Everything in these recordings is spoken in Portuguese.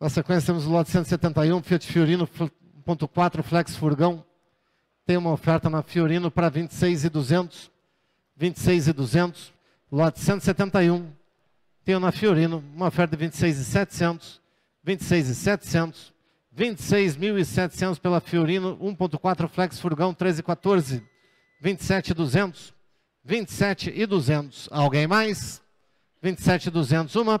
Na sequência temos o lote 171, Fiat Fiorino 1.4 Flex Furgão. Tem uma oferta na Fiorino para 26,200. 26,200. Lote 171. Tenho na Fiorino uma oferta de 26,700. 26,700. 26.700 pela Fiorino 1.4 Flex Furgão 1314. 27,200. 27,200. Alguém mais? 27,200 uma.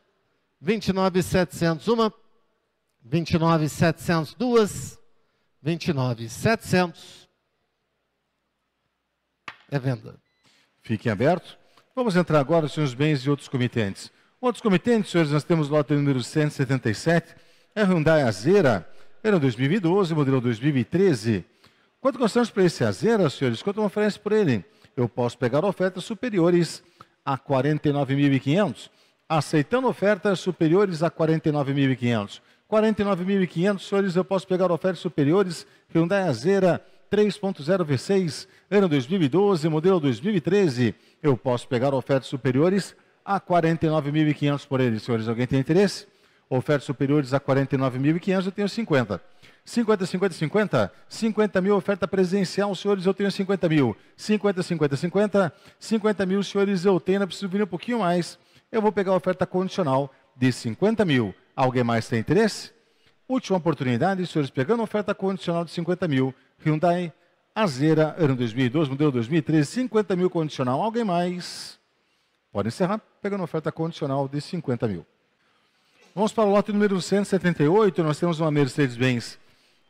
29.701, 29.702, 29.700. É venda. Fiquem abertos. Vamos entrar agora, senhores bens e outros comitentes. Outros comitentes, senhores, nós temos lote número 177, é Hyundai Azera, era 2012, modelo 2013. Quanto gostamos para esse Azera, senhores? Quanto uma oferece por ele? Eu posso pegar ofertas superiores a 49.500 aceitando ofertas superiores a 49.500. 49.500, senhores, eu posso pegar ofertas superiores Hyundai Azera 3.0 V6, ano 2012, modelo 2013. Eu posso pegar ofertas superiores a 49.500 por ele, senhores. Alguém tem interesse? Ofertas superiores a 49.500, eu tenho 50. 50, 50, 50. 50 mil oferta presencial, senhores, eu tenho 50 mil. 50, 50, 50. 50 mil, senhores, eu tenho, eu preciso vir um pouquinho mais eu vou pegar a oferta condicional de 50 mil. Alguém mais tem interesse? Última oportunidade, senhores, pegando a oferta condicional de 50 mil, Hyundai Azera, ano 2012, modelo 2013, 50 mil condicional. Alguém mais? Pode encerrar pegando a oferta condicional de 50 mil. Vamos para o lote número 178. Nós temos uma Mercedes-Benz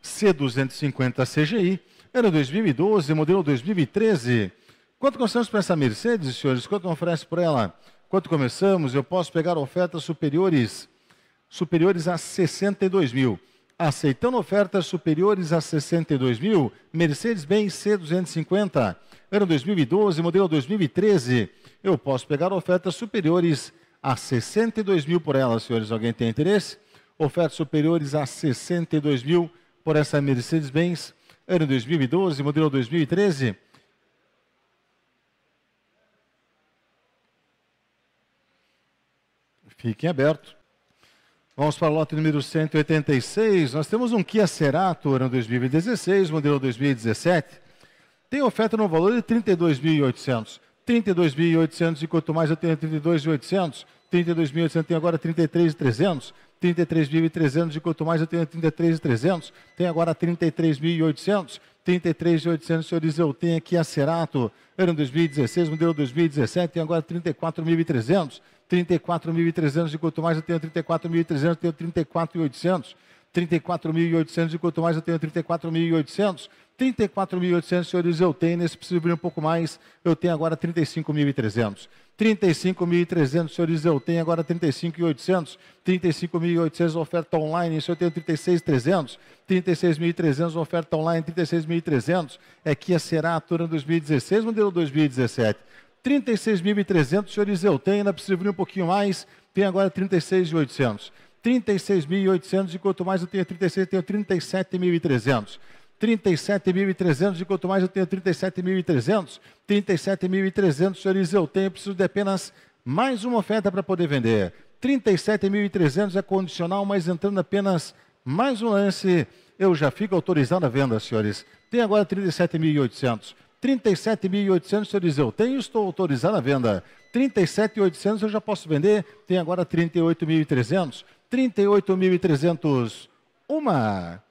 C250 CGI, ano 2012, modelo 2013. Quanto gostamos para essa Mercedes, senhores? Quanto oferece por ela? Quando começamos, eu posso pegar ofertas superiores superiores a 62 mil. Aceitando ofertas superiores a 62 mil, Mercedes-Benz C250, ano 2012, modelo 2013, eu posso pegar ofertas superiores a 62 mil por ela, senhores. Alguém tem interesse? Ofertas superiores a 62 mil por essa Mercedes-Benz, ano 2012, modelo 2013. Fiquem abertos. Vamos para o lote número 186. Nós temos um Kia Cerato, ano 2016, modelo 2017. Tem oferta no valor de 32.800. 32.800 e quanto mais eu tenho 32.800, 32.800 tem agora 33.300, 33.300 e quanto mais eu tenho 33.300, tem agora 33.800, 33.800 senhores eu tenho aqui a Cerato, ano 2016, modelo 2017, tem agora 34.300, 34.300 de quanto mais eu tenho 34.300, eu tenho 34.800. 34.800 de quanto mais eu tenho 34.800. 34.800, senhores, eu tenho, nesse preciso abrir um pouco mais, eu tenho agora 35.300. 35.300, senhores, eu tenho agora 35.800. 35.800 oferta online, isso eu tenho 36.300. 36.300 oferta online, 36.300. É que a Cerato, ano 2016, modelo 2017. 36.300, senhor eu tem, ainda precisa vir um pouquinho mais, tem agora 36.800. 36.800 e quanto mais eu tenho 36, eu tenho 37.300. 37.300 e quanto mais eu tenho 37.300. 37.300, senhor Iseu, tem, eu preciso de apenas mais uma oferta para poder vender. 37.300 é condicional, mas entrando apenas mais um lance, eu já fico autorizado a venda, senhores. Tem agora 37.800. 37.800, o senhor diz, eu tenho, estou autorizando a venda. 37.800 eu já posso vender, tem agora 38.300. 38.300, uma.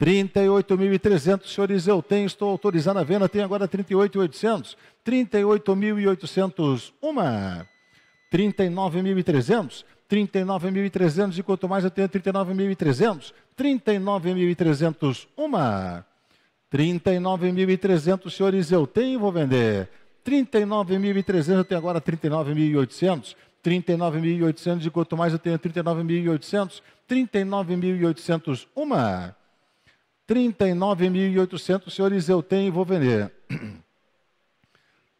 38.300, senhores, eu tenho, estou autorizando a venda, tem agora 38.800. 38.800, uma. 39.300, 39.300, e quanto mais eu tenho, 39.300. 39.300, uma. 39.300, senhores, eu tenho, vou vender. 39.300, eu tenho agora 39.800. 39.800, e quanto mais eu tenho 39.800. 39.800, uma. 39.800, senhores, eu tenho, vou vender.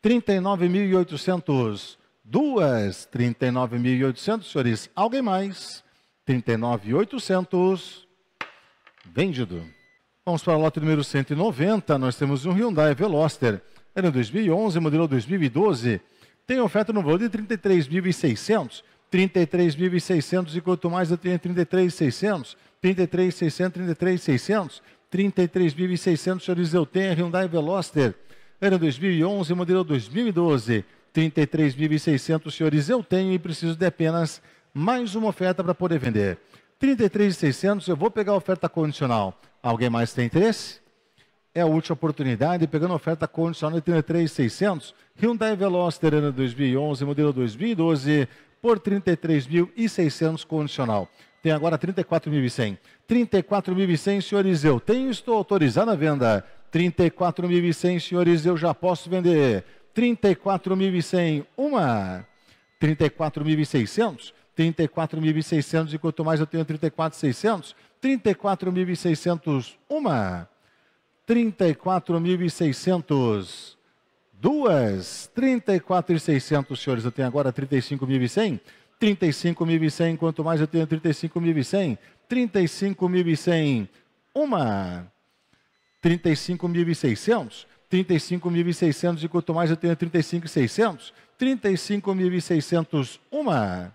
39.800, duas. 39.800, senhores. Alguém mais? 39.800, vendido. Vamos para o lote número 190, nós temos um Hyundai Veloster, ano 2011, modelo 2012. Tem oferta no valor de 33.600, 33.600 e quanto mais eu tenho 33.600, 33.600, 33.600, 33.600, senhores, eu tenho Hyundai Veloster, ano 2011, modelo 2012. 33.600, senhores, eu tenho e preciso de apenas mais uma oferta para poder vender. 33.600, eu vou pegar a oferta condicional. Alguém mais tem interesse? É a última oportunidade, pegando oferta condicional de 33,600, Hyundai Veloster ano 2011, modelo 2012, por 33.600 condicional. Tem agora 34.100. 34.100, senhores, eu tenho, estou autorizado a venda. 34.100, senhores, eu já posso vender. 34.100, uma. 34.600, 34.600 e quanto mais eu tenho 34.600? 34.600 uma, 34.600 duas, 34.600 senhores, eu tenho agora 35.100, 35.100, quanto mais eu tenho 35.100, 35.100 uma, 35.600, 35.600 e quanto mais eu tenho 35.600, 35.600 uma,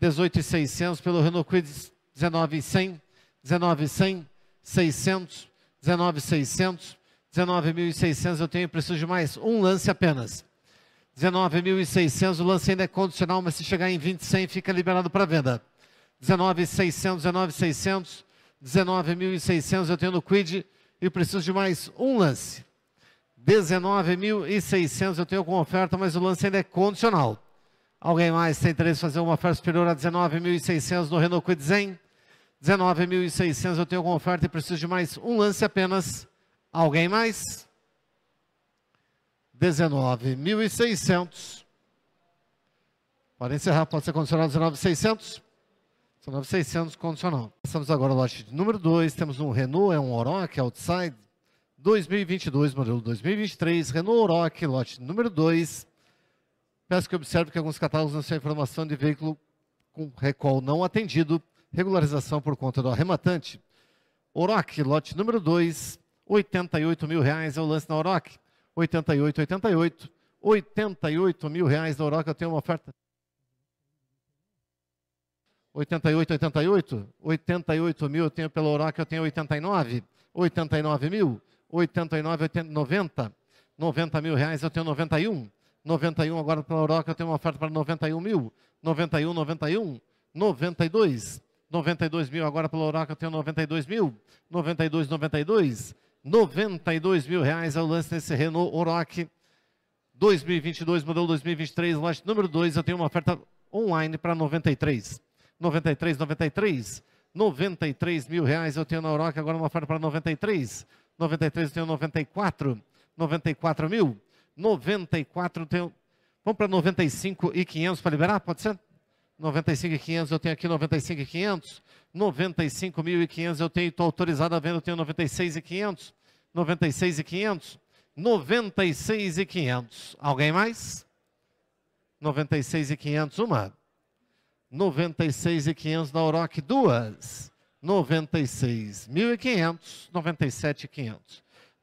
18,600, pelo Renault Kwid 19,100, 19,100, 600, 19,600, 19.600, eu tenho preciso de mais um lance apenas. 19.600, o lance ainda é condicional, mas se chegar em 20.100 fica liberado para venda. 19.600, 19.600, 19.600, eu tenho no quid e preciso de mais um lance. 19.600 eu tenho com oferta, mas o lance ainda é condicional. Alguém mais tem interesse em fazer uma oferta superior a 19.600 no Renault Quid Zen? 19.600 eu tenho alguma oferta e preciso de mais um lance apenas. Alguém mais? 19.600. Pode encerrar, pode ser condicional 19.600. 19.600 condicional. Passamos agora ao lote número 2. Temos um Renault, é um Oroch é Outside. 2022, modelo 2023. Renault Oroch, lote número 2. Peço que observe que alguns catálogos não têm informação de veículo com recall não atendido, regularização por conta do arrematante. Oroc, lote número 2, 88 mil reais é o lance na Oroc. 88, 88, 88 mil reais na Oroc, eu tenho uma oferta. 88, 88, 88 mil eu tenho pela Oroc, eu tenho 89, 89 mil, 89, 80, 90, 90 mil reais eu tenho 91. 91 agora para a Oroca, eu tenho uma oferta para 91 mil, 91, 91, 92, 92 mil agora pela Oroca, eu tenho 92 mil, 92, 92, 92 mil reais é o lance nesse Renault Oroque 2022, modelo 2023, lote número 2, eu tenho uma oferta online para 93, 93, 93, 93 mil reais eu tenho na Oroca, agora uma oferta para 93, 93 eu tenho 94, 94 mil, 94, tenho... vamos para 95 e 500 para liberar, pode ser? 95 e 500, eu tenho aqui 95 e 500, 95 mil e 500 eu tenho, estou autorizado a venda, eu tenho 96 e 500, 96 e 500, 96 e 500, alguém mais? 96 e 500, uma. 96 e 500 da Oroc, duas. 96.500, 97.500.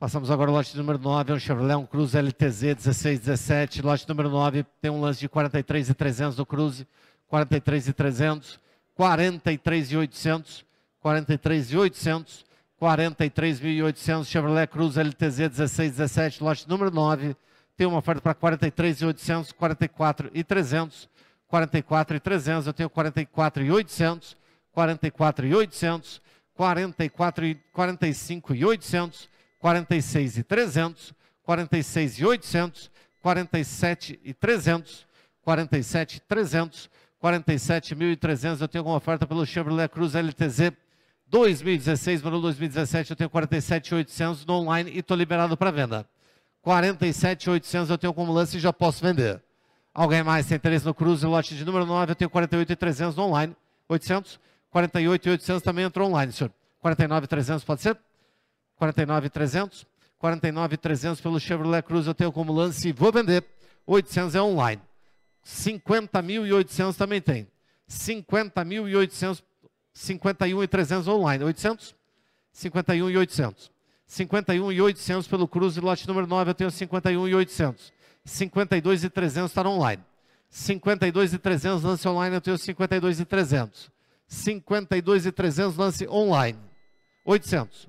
Passamos agora ao lote número 9, é um Chevrolet, um Cruze LTZ 1617. Lote número 9 tem um lance de 43.300 do Cruze, 43.300, 43.800, 43.800, 43.800 Chevrolet Cruze LTZ 1617, lote número 9. Tem uma oferta para 43.800, 44.300, 44.300 Eu tenho 44.800, 44.800, 45,800. 46 e 300, 46 e 800, 47 e 300, 47 e 300, 47.300. Eu tenho uma oferta pelo Chevrolet Cruz LTZ 2016, modelo 2017. Eu tenho 47.800 no online e estou liberado para venda. 47.800 eu tenho como lance e já posso vender. Alguém mais tem interesse no Cruz, lote de número 9, eu tenho 48.300 no online, 800, 48.800 também entrou online, senhor. 49.300 pode ser? 49,300. 49,300 pelo Chevrolet Cruz eu tenho como lance e vou vender. 800 é online. 50.800 também tem. 50.800, 51.300 online. 800? 51.800. 51.800 pelo Cruz e lote número 9 eu tenho 51.800. 52.300 está online. 52.300 lance online eu tenho 52.300. 52.300 lance online. 800.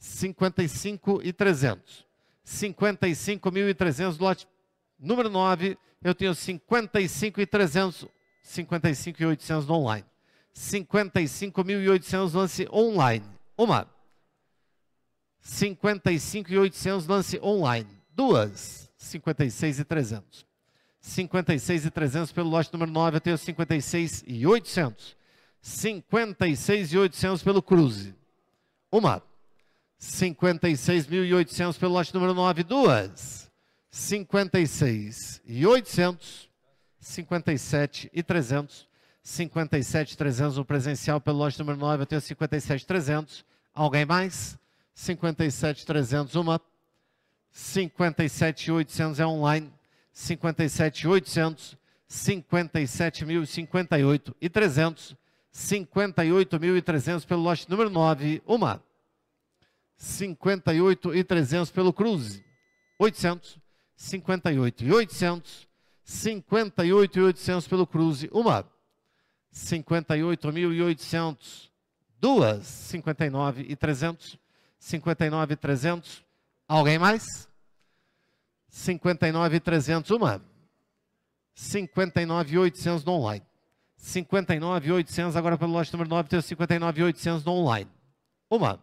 55,300. 55.300 lote número 9, eu tenho 55,300, 55,800 no online. 55.800 lance online. Uma. 55.800 lance online. Duas. 56.300. 56.300 pelo lote número 9, eu tenho 56.800. 56.800 pelo cruze. Uma. 56.800 pelo lote número 9, duas. 56.800, 57.300, 57.300 57 no presencial pelo lote número 9, eu tenho 57.300, Alguém mais? 57.300 uma. 57.800 é online. 57.800, 57.058 e 300, 58.300 pelo lote número 9, uma. 58 e 300 pelo cruze, 800, 58 e 800, 58 e 800 pelo cruze, Uma, 58 mil e 800, Duas, 59 e 300, 59 e 300. Alguém mais? 59 e 300, uma. 59 e 800 no online. 59 e 800 agora pelo lote número 9, tem 59 e 800 no online. Uma.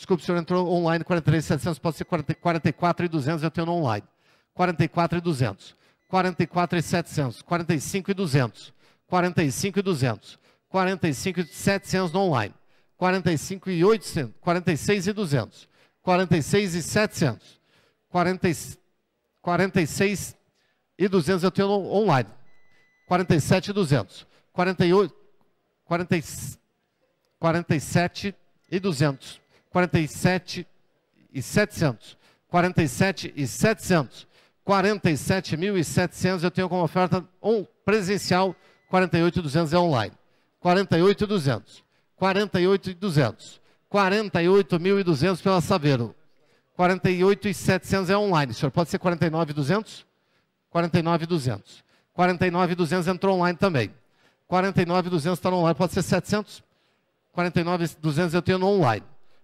Desculpe, o senhor entrou online 43,700, pode ser 44.200 eu tenho no online. 44.200, 44.700, 45.200, 45.200, 45.700 no online, 45.800, 46.200, 46.700, 46 e 200, eu tenho no online, 47.200, e 47 e 200. 47 e 700. 47 e 700. 47.700 eu tenho como oferta um presencial, 48.200 é online. 48.200. 48.200. 48.200 pela Saveiro. 48.700 é online. senhor pode ser 49.200? 49.200. 49.200 entrou online também. 49.200 está online, pode ser 700? 49.200 eu tenho no online.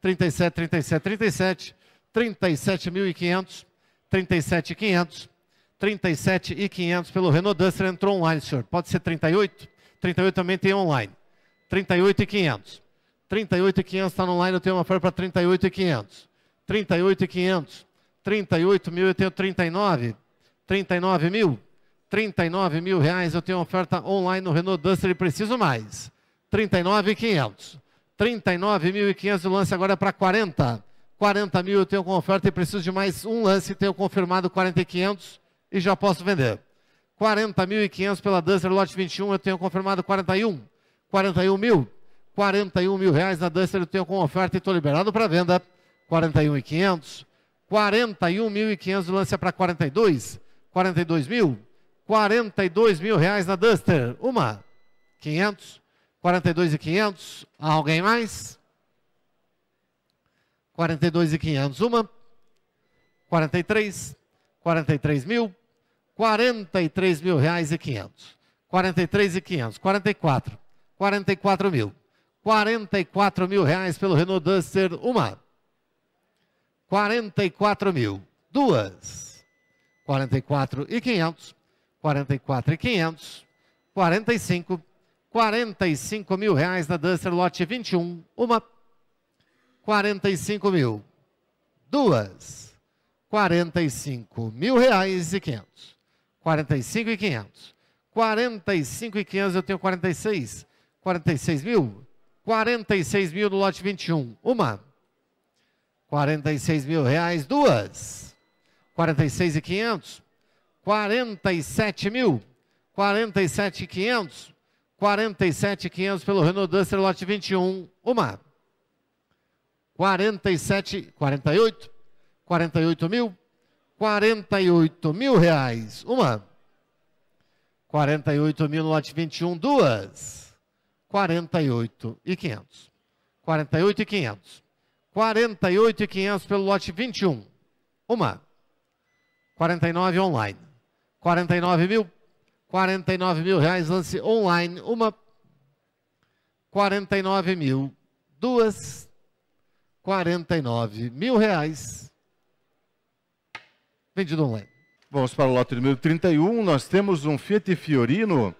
37, 37, 37, 37.500, 37.500, 37.500 pelo Renault Duster entrou online, senhor. Pode ser 38? 38 também tem online. 38.500. 38.500 está online, eu tenho uma oferta para 38.500. 38.500. 38 mil, eu tenho 39. 39 mil. 39 mil reais, eu tenho uma oferta online no Renault Duster e preciso mais. 39.500. 39.500 o lance agora é para 40. 40 mil eu tenho com oferta e preciso de mais um lance. Tenho confirmado 40.500 e já posso vender. 40.500 pela Duster lote 21, eu tenho confirmado 41. 41 mil. 41 mil reais na Duster eu tenho com oferta e estou liberado para venda. 41.500. 41.500 o lance é para 42. 42 mil. 42 mil reais na Duster. Uma. 500. 42,500. Alguém mais? 42,500. Uma. 43. 43 mil. 43 mil reais e 500. 43 e 500. 44. 44 mil. 44 mil reais pelo Renault Duster. Uma. 44 mil. Duas. 44 e 500. 44 e 500. 45. 45 mil reais da Duster Lote 21. Uma. 45 mil. Duas. 45 mil reais e 500. 45 e 500. 45 e 500 eu tenho 46. 46 mil. 46 mil no lote 21. Uma. 46 mil reais. Duas. 46 e 500. 47 mil. 47 e 500. 47,500 pelo Renault Duster, lote 21, uma. 47, 48, 48 mil, 48 mil reais, uma. 48 mil no lote 21, duas. 48 48.500, 500. 48 pelo lote 21, uma. 49 online. 49 mil, 49 mil reais, lance online, uma. 49 mil, duas. 49 mil reais. Vendido online. Vamos para o lote número 31. Nós temos um Fiat Fiorino,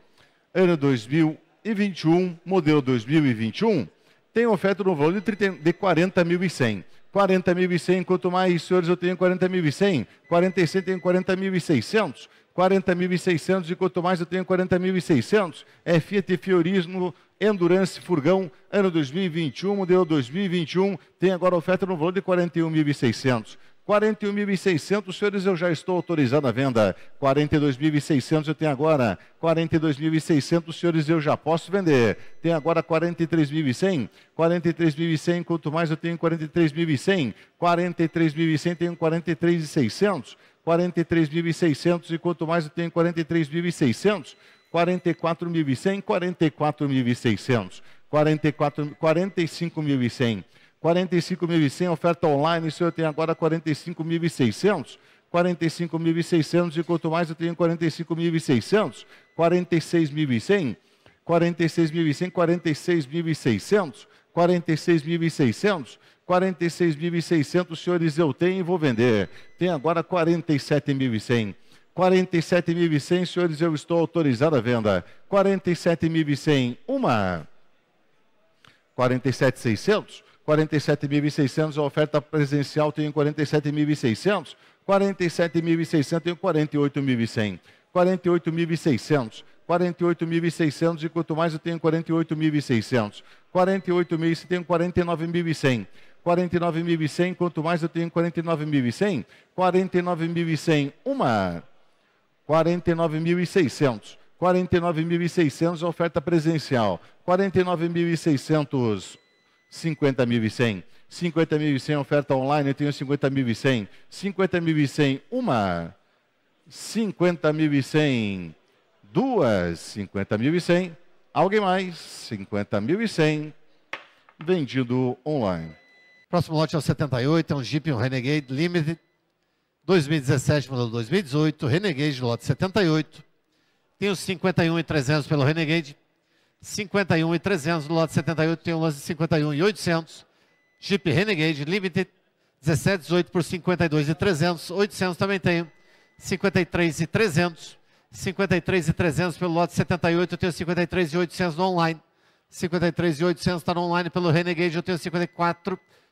ano 2021, modelo 2021. Tem oferta no valor de, 30, de 40.100. 40.100, quanto mais, senhores, eu tenho 40.100. 46 tenho 40.600. 40.600 e quanto mais eu tenho 40.600. É Fiat Fiorismo Endurance Furgão, ano 2021, modelo 2021, tem agora oferta no valor de 41.600. 41.600, senhores, eu já estou autorizando a venda. 42.600 eu tenho agora. 42.600, senhores, eu já posso vender. Tem agora 43.100. 43.100, quanto mais eu tenho 43.100. 43.100 tenho 43.600. 43.600 e quanto mais eu tenho 43.600, 44.100, 44.600, 45.100. 45.100 oferta online, se eu tenho agora 45.600, 45.600 e quanto mais eu tenho 45.600, 46.100, 46.100, 46.600, 46.600, 46.600, senhores, eu tenho e vou vender. Tem agora 47.100. 47.100, senhores, eu estou autorizado à venda. 47.100, uma. 47.600, 47.600, a oferta presencial tem 47.600. 47.600, tenho 48.100. 48.600. 48.600 e quanto mais eu tenho 48.600. 48.000 e tenho 49.100. 49.100, quanto mais eu tenho 49.100? 49.100, uma. 49.600. 49.600 oferta presencial. 49.600, 50.100. 50.100 oferta online, eu tenho 50.100. 50.100, uma. 50.100, duas. 50.100. Alguém mais? 50.100. Vendido online. Próximo lote é o 78, é um Jeep, um Renegade Limited. 2017, modelo 2018, Renegade, lote 78. Tem os 51 e 300 pelo Renegade. 51 e 300 no lote 78, tem o lance de 51 e 800. Jeep Renegade Limited, 17, 18 por 52 e 300. 800 também tenho. 53 e 300. 53 e 300 pelo lote 78, eu tenho 53 e 800 no online. 53 e 800 está no online pelo Renegade, eu tenho 54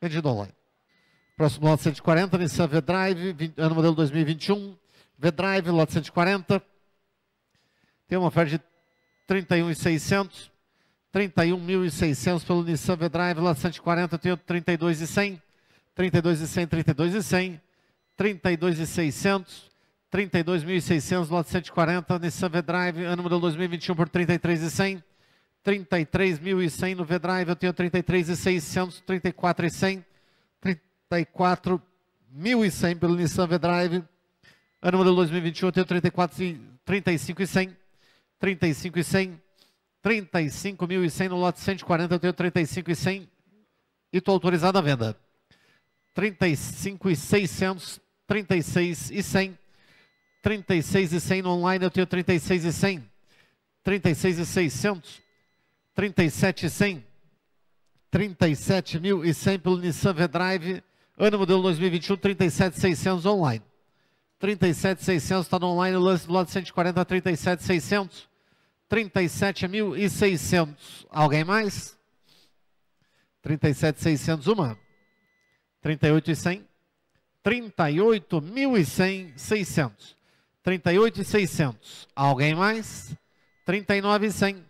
vendido online. Próximo lote 140, Nissan V-Drive, ano modelo 2021. V-Drive, lote 140. Tem uma oferta de 31,600. 31.600 pelo Nissan V-Drive, lote 140, eu tenho 32,100. 32,100, 32,100. 32,600. 32.600, lote 140, Nissan V-Drive, ano modelo 2021 por 33,100. 33.100 no V-Drive, eu tenho 33.600, 34.100, 34.100 pelo Nissan V-Drive. Ano modelo 2021 eu tenho 35.100, 35.100, 35.100 no lote 140 eu tenho 35.100 e estou autorizado à venda. 35.600, 36.100, 36.100 no online eu tenho 36.100, 36.600, 37,100. 37.100 pelo Nissan V-Drive, ano modelo 2021, 37.600 online. 37.600 está no online, o lance do lado 140 a 37.600. 37.600. Alguém mais? 37.600 uma. 38.100. 38.100, 600. 38.600. Alguém mais? 39.100.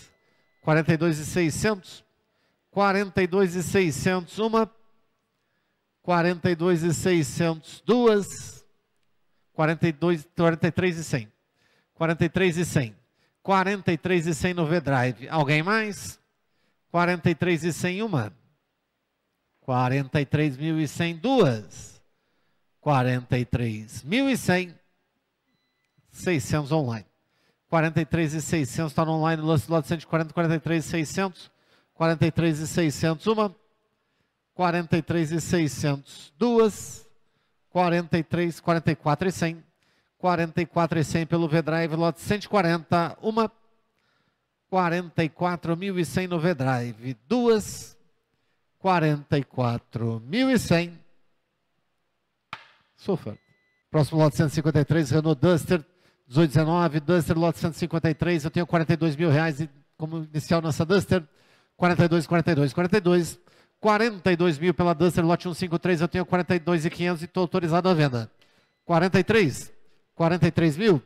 quarenta e seiscentos quarenta e seiscentos uma, quarenta e seiscentos duas, 42, 43 e cem quarenta e cem quarenta e 100 no V-Drive, alguém mais? quarenta e cem uma, 43.100, duas, 43.100, 600 online. 43,600 está no online, lance do lado 140, 43,600. 43,600, uma. 43,600, duas. 43, 44 e 100. 44 e 100 pelo V-Drive, lote 140, uma. 44.100 no V-Drive, duas. 44.100. Sofra. Próximo lote 153, Renault Duster, 18, 19, Duster, lote 153, eu tenho 42 mil reais como inicial nessa Duster, 42, 42, 42, 42 mil pela Duster, lote 153, eu tenho 42 e 500 e estou autorizado à venda, 43, 43 mil,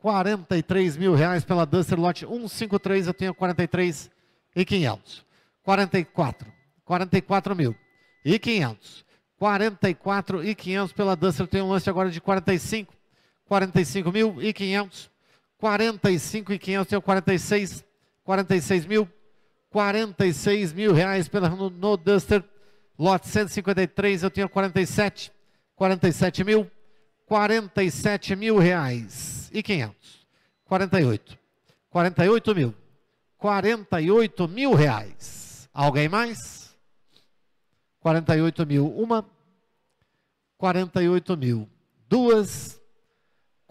43 mil reais pela Duster, lote 153, eu tenho 43 e 500, 44, 44 mil e 500, 44 e 500 pela Duster, eu tenho um lance agora de 45 45.500, 45.500, tem 46, 46 mil, 46 mil reais pela no Duster, lote 153, eu tinha 47, 47 mil, 47 mil reais e 500, 48, 48 mil, 48 mil reais. Alguém mais? 48 mil, uma, 48 mil, duas,